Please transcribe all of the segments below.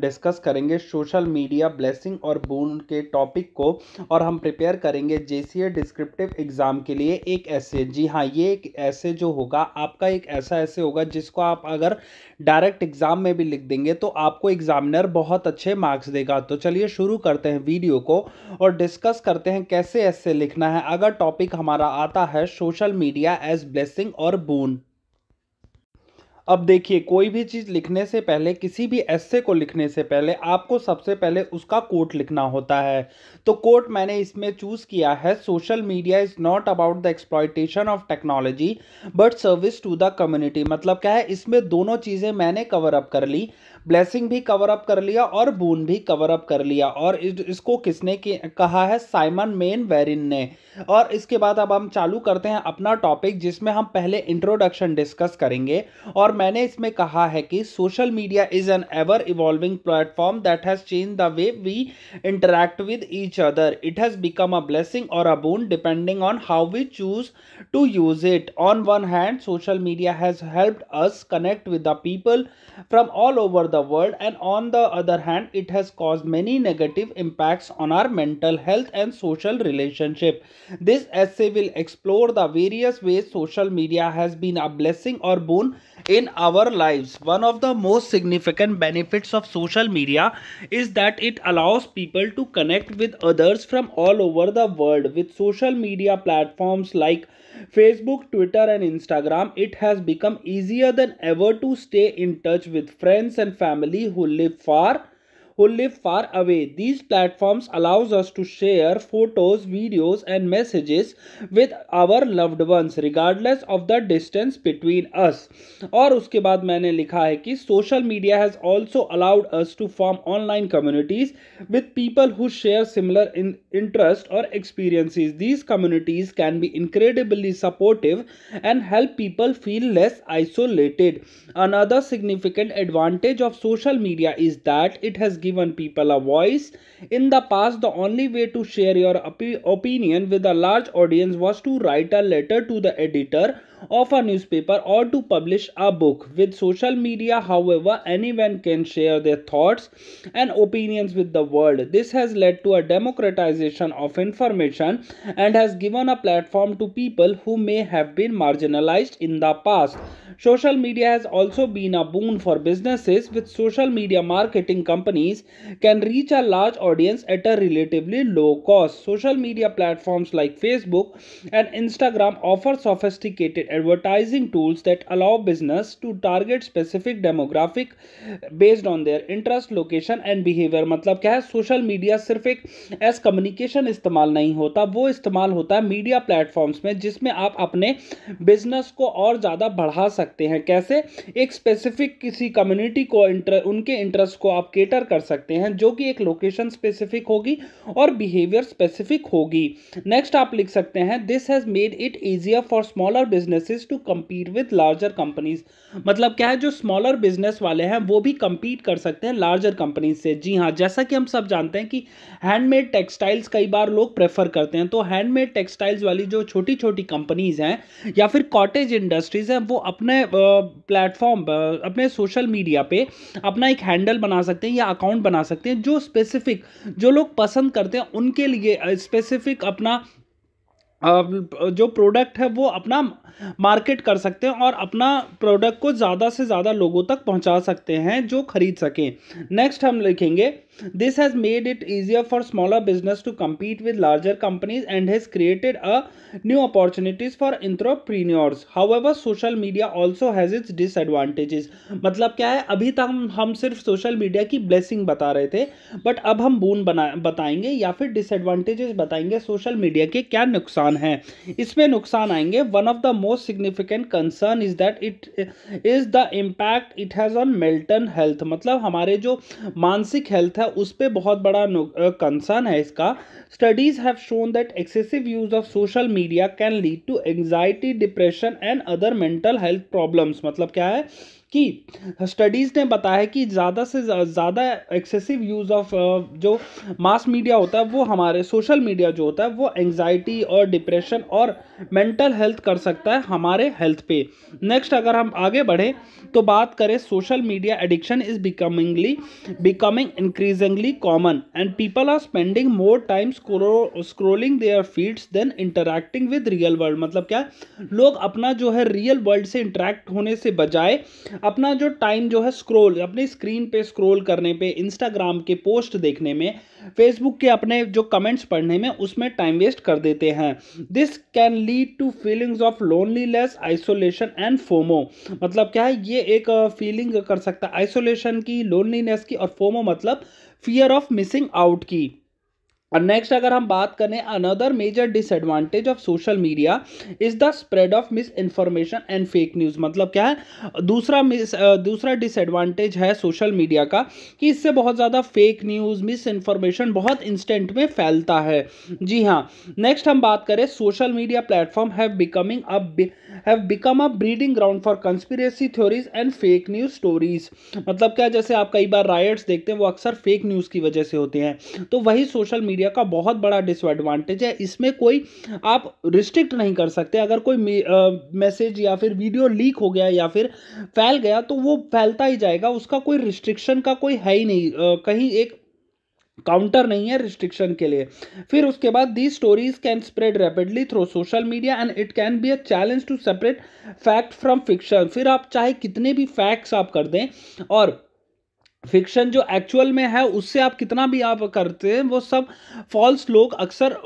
Discuss करेंगे social media blessing और बून के टॉपिक को और हम प्रिपेयर करेंगे जे डिस्क्रिप्टिव एग्ज़ाम के लिए एक ऐसे जी हाँ ये एक ऐसे जो होगा आपका एक ऐसा ऐसे होगा जिसको आप अगर डायरेक्ट एग्ज़ाम में भी लिख देंगे तो आपको एग्ज़ामिनर बहुत अच्छे मार्क्स देगा तो चलिए शुरू करते हैं वीडियो को और डिस्कस करते हैं कैसे ऐसे लिखना है अगर टॉपिक हमारा आता है सोशल मीडिया एज ब्लेसिंग और बून अब देखिए कोई भी चीज़ लिखने से पहले किसी भी एस्से को लिखने से पहले आपको सबसे पहले उसका कोट लिखना होता है तो कोट मैंने इसमें चूज़ किया है social media is not about the exploitation of technology but service to the community मतलब क्या है इसमें दोनों चीज़ें मैंने कवर अप कर ली ब्लेसिंग भी कवर अप कर लिया और बून भी कवर अप कर लिया और इसको किसने कहा है साइमन मेन वेरिन ने और इसके बाद अब हम चालू करते हैं अपना टॉपिक जिसमें हम पहले इंट्रोडक्शन डिस्कस करेंगे और मैंने इसमें कहा है कि social media is an ever evolving platform that has change the way we interact with each other it has become a blessing और a boon depending on how we choose to use it on one hand social media has helped us connect with the people from all over the world and on the other hand it has caused many negative impacts on our mental health and social relationship this essay will explore the various ways social media has been a blessing or boon in our lives one of the most significant benefits of social media is that it allows people to connect with others from all over the world with social media platforms like facebook twitter and instagram it has become easier than ever to stay in touch with friends and family who live far who live far away. These platforms allows us to share photos, videos and messages with our loved ones regardless of the distance between us. और उसके बाद मैंने लिखा है कि social media has also allowed us to form online communities with people who share similar in interest or experiences. These communities can be incredibly supportive and help people feel less isolated. Another significant advantage of social media is that it has given people a voice. In the past, the only way to share your op opinion with a large audience was to write a letter to the editor of a newspaper or to publish a book. With social media, however, anyone can share their thoughts and opinions with the world. This has led to a democratization of information and has given a platform to people who may have been marginalized in the past. Social media has also been a boon for businesses with social media marketing companies can reach a large audience at a relatively low cost. Social media platforms like Facebook and Instagram offer sophisticated advertising tools that allow business to target specific demographic based on their interest location and behaviour मतलब क्या है social media सिर्फ एक as communication इस्तेमाल नहीं होता वो इस्तेमाल होता है मीडिया प्लेटफॉर्म्स में जिसमें आप अपने बिजनेस को और ज़्यादा बढ़ा सकते हैं कैसे एक स्पेसिफिक किसी कम्युनिटी को इंटर उनके इंटरेस्ट को आप केटर कर सकते हैं जो कि एक लोकेशन स्पेसिफिक होगी और बिहेवियर स्पेसिफिक होगी नेक्स्ट आप लिख सकते हैं this has made it easier for smaller business businesses to compete with larger companies मतलब क्या है जो स्मॉलर बिजनेस वाले हैं वो भी कम्पीट कर सकते हैं लार्जर कंपनीज से जी हाँ जैसा कि हम सब जानते हैं कि हैंडमेड टेक्सटाइल्स कई बार लोग प्रेफर करते हैं तो हैंडमेड टेक्सटाइल्स वाली जो छोटी छोटी कंपनीज हैं या फिर कॉटेज इंडस्ट्रीज हैं वो अपने प्लेटफॉर्म अपने सोशल मीडिया पर अपना एक हैंडल बना सकते हैं या अकाउंट बना सकते हैं जो स्पेसिफिक जो लोग पसंद करते हैं उनके लिए स्पेसिफिक अपना जो प्रोडक्ट है वो अपना मार्केट कर सकते हैं और अपना प्रोडक्ट को ज़्यादा से ज़्यादा लोगों तक पहुंचा सकते हैं जो खरीद सकें नेक्स्ट हम लिखेंगे this has made it easier for smaller business to compete with larger companies and has created a new opportunities for entrepreneurs however social media also has its disadvantages मतलब क्या है अभी तक हम हम सिर्फ सोशल मीडिया की ब्लेसिंग बता रहे थे बट अब हम बून बना बताएंगे या फिर डिसएडवाटेजेस बताएंगे सोशल मीडिया के क्या नुकसान कंसर्न है इसमें नुकसान आएंगे one of the most significant concern is that it is the impact it has on mental health मतलब हमारे जो मानसिक हेल्थ है उस पर बहुत बड़ा कंसर्न है इसका studies have shown that excessive use of social media can lead to anxiety depression and other mental health problems मतलब क्या है कि स्टडीज़ ने बताया कि ज़्यादा से ज़्यादा एक्सेसिव यूज़ ऑफ जो मास मीडिया होता है वो हमारे सोशल मीडिया जो होता है वो एंग्जाइटी और डिप्रेशन और मेंटल हेल्थ कर सकता है हमारे हेल्थ पे नेक्स्ट अगर हम आगे बढ़ें तो बात करें social media addiction is becomingly becoming increasingly common and people are spending more time scrolling their feeds than interacting with real world मतलब क्या लोग अपना जो है रियल वर्ल्ड से इंटरेक्ट होने से बजाय अपना जो टाइम जो है स्क्रोल अपनी स्क्रीन पे स्क्रोल करने पे इंस्टाग्राम के पोस्ट देखने में फेसबुक के अपने जो कमेंट्स पढ़ने में उसमें टाइम वेस्ट कर देते हैं this can lead to feelings of loneliness isolation and FOMO मतलब क्या है ये एक फीलिंग कर सकता है आइसोलेशन की लोनलीनेस की और फोमो मतलब फियर ऑफ मिसिंग आउट की और नेक्स्ट अगर हम बात करें another major disadvantage of social media is the spread of misinformation and fake news मतलब क्या है दूसरा मिस दूसरा डिसएडवांटेज है सोशल मीडिया का कि इससे बहुत ज़्यादा फेक न्यूज़ मिस इन्फॉर्मेशन बहुत इंस्टेंट में फैलता है जी हाँ नेक्स्ट हम बात करें social media platform have becoming अब have become a breeding ground for conspiracy theories and fake news stories मतलब क्या जैसे आप कई बार रायट्स देखते हैं वो अक्सर फेक न्यूज़ की वजह से होते हैं तो वही सोशल मीडिया मीडिया का बहुत बड़ा डिसएडवांटेज है इसमें कोई आप रिस्ट्रिक्ट नहीं कर सकते अगर कोई मैसेज या फिर वीडियो लीक हो गया या फिर फैल गया तो वो फैलता ही जाएगा उसका कोई रिस्ट्रिक्शन का कोई है ही नहीं आ, कहीं एक काउंटर नहीं है रिस्ट्रिक्शन के लिए फिर उसके बाद the stories can spread rapidly through social media and it can be a challenge to separate fact from fiction फिर आप चाहे कितने भी फैक्ट्स आप कर दें और फिक्शन जो एक्चुअल में है उससे आप कितना भी आप करते हैं वो सब फॉल्स लोग अक्सर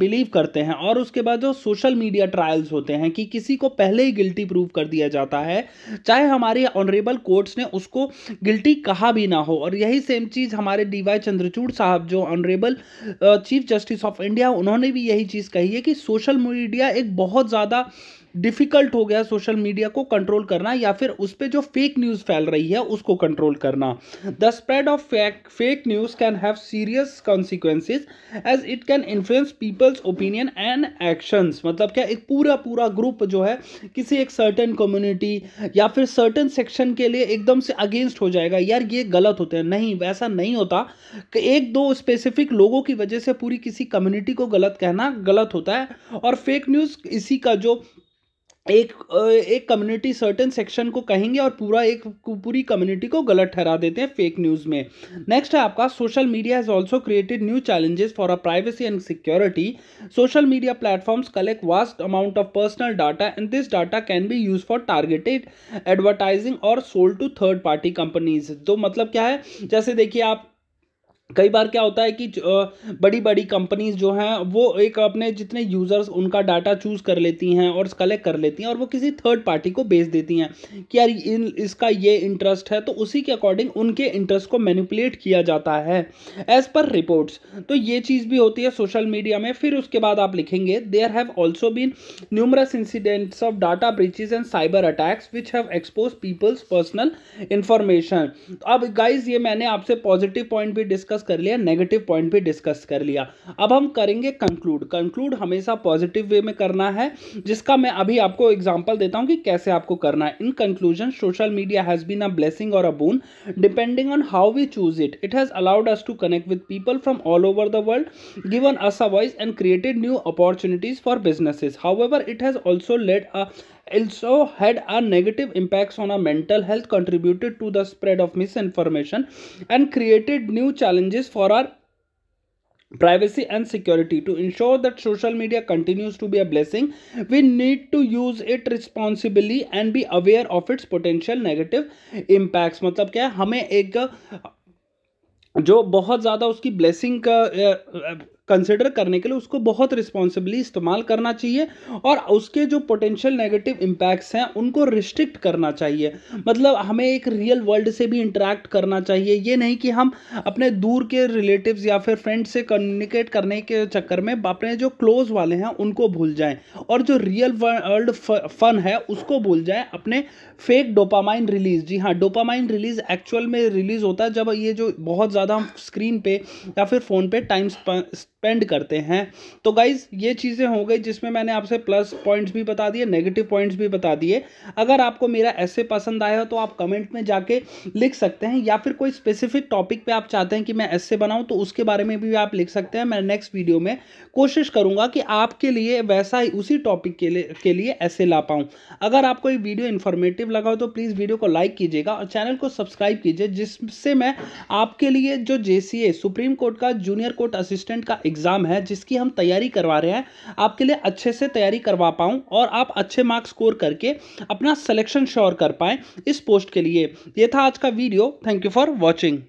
बिलीव करते हैं और उसके बाद जो सोशल मीडिया ट्रायल्स होते हैं कि किसी को पहले ही गिल्टी प्रूव कर दिया जाता है चाहे हमारे ऑनरेबल कोर्ट्स ने उसको गिल्टी कहा भी ना हो और यही सेम चीज़ हमारे डी वाई चंद्रचूड़ साहब जो honourable chief justice of India उन्होंने भी यही चीज़ कही है कि सोशल मीडिया एक बहुत ज़्यादा डिफिकल्ट हो गया सोशल मीडिया को कंट्रोल करना या फिर उस पर जो फेक न्यूज़ फैल रही है उसको कंट्रोल करना the spread of fake news can have serious consequences as it can influence people's opinion and actions मतलब क्या एक पूरा पूरा ग्रुप जो है किसी एक सर्टन कम्युनिटी या फिर सर्टन सेक्शन के लिए एकदम से अगेंस्ट हो जाएगा यार ये गलत होते हैं नहीं वैसा नहीं होता कि एक दो स्पेसिफिक लोगों की वजह से पूरी किसी कम्युनिटी को गलत कहना गलत होता है और फेक न्यूज़ इसी का जो एक एक कम्युनिटी सर्टेन सेक्शन को कहेंगे और पूरा एक पूरी कम्युनिटी को गलत ठहरा देते हैं फेक न्यूज़ में नेक्स्ट है आपका social media has also created new challenges for a privacy and security social media platforms collect vast amount of personal data and this data can be use for targeted advertising और sold to third party companies तो मतलब क्या है जैसे देखिए आप कई बार क्या होता है कि बड़ी बड़ी कंपनीज जो हैं वो एक अपने जितने यूज़र्स उनका डाटा चूज़ कर लेती हैं और कलेक्ट कर लेती हैं और वो किसी थर्ड पार्टी को बेच देती हैं कि यार इन इसका ये इंटरेस्ट है तो उसी के अकॉर्डिंग उनके इंटरेस्ट को मैनिपुलेट किया जाता है एज़ पर रिपोर्ट्स तो ये चीज़ भी होती है सोशल मीडिया में फिर उसके बाद आप लिखेंगे there have also been numerous incidents of data breaches and cyber attacks which have expose people's personal information अब गाइज ये मैंने आपसे पॉजिटिव पॉइंट भी डिस्कस डिस्कस कर लिया नेगेटिव पॉइंट भी डिस्कस कर लिया अब हम करेंगे कंक्लूड कंक्लूड हमेशा पॉजिटिव वे में करना है जिसका मैं अभी आपको एग्जाम्पल देता हूँ कि कैसे आपको करना है in conclusion social media has been a blessing और a boon depending on how we choose it it has allowed us to connect with people from all over the world given us a voice and created new opportunities for businesses however it has also let a also had a negative impacts on our mental health contributed to the spread of misinformation and created new challenges for our privacy and security to ensure that social media continues to be a blessing we need to use it responsibly and be aware of its potential negative impacts मतलब क्या है हमें एक जो बहुत ज़्यादा उसकी blessing का कंसिडर करने के लिए उसको बहुत रिस्पॉन्सिबली इस्तेमाल करना चाहिए और उसके जो पोटेंशियल नेगेटिव इम्पैक्ट्स हैं उनको रिस्ट्रिक्ट करना चाहिए मतलब हमें एक रियल वर्ल्ड से भी इंटरेक्ट करना चाहिए ये नहीं कि हम अपने दूर के रिलेटिव्स या फिर फ्रेंड्स से कम्युनिकेट करने के चक्कर में अपने जो क्लोज वाले हैं उनको भूल जाएँ और जो रियल वर्ल्ड फन है उसको भूल जाएँ अपने फेक डोपामाइन रिलीज जी हाँ डोपामाइन रिलीज एक्चुअल में रिलीज होता है जब ये जो बहुत ज़्यादा हम स्क्रीन पे या फिर फ़ोन पे टाइम स्पेंड करते हैं तो गाइज़ ये चीज़ें हो गई जिसमें मैंने आपसे प्लस पॉइंट्स भी बता दिए नेगेटिव पॉइंट्स भी बता दिए अगर आपको मेरा ऐसे पसंद आया हो तो आप कमेंट में जाके लिख सकते हैं या फिर कोई स्पेसिफिक टॉपिक पे आप चाहते हैं कि मैं ऐसे बनाऊं तो उसके बारे में भी आप लिख सकते हैं मैं नेक्स्ट वीडियो में कोशिश करूंगा कि आपके लिए वैसा ही उसी टॉपिक के लिए के लिए ऐसे ला पाऊँ अगर आपको ये वीडियो इन्फॉर्मेटिव लगा हो तो प्लीज़ वीडियो को लाइक कीजिएगा और चैनल को सब्सक्राइब कीजिए जिससे मैं आपके लिए जो जे सुप्रीम कोर्ट का जूनियर कोर्ट असिस्टेंट का एग्ज़ाम है जिसकी हम तैयारी करवा रहे हैं आपके लिए अच्छे से तैयारी करवा पाऊँ और आप अच्छे मार्क्स स्कोर करके अपना सलेक्शन श्योर कर पाएँ इस पोस्ट के लिए ये था आज का video thank you for watching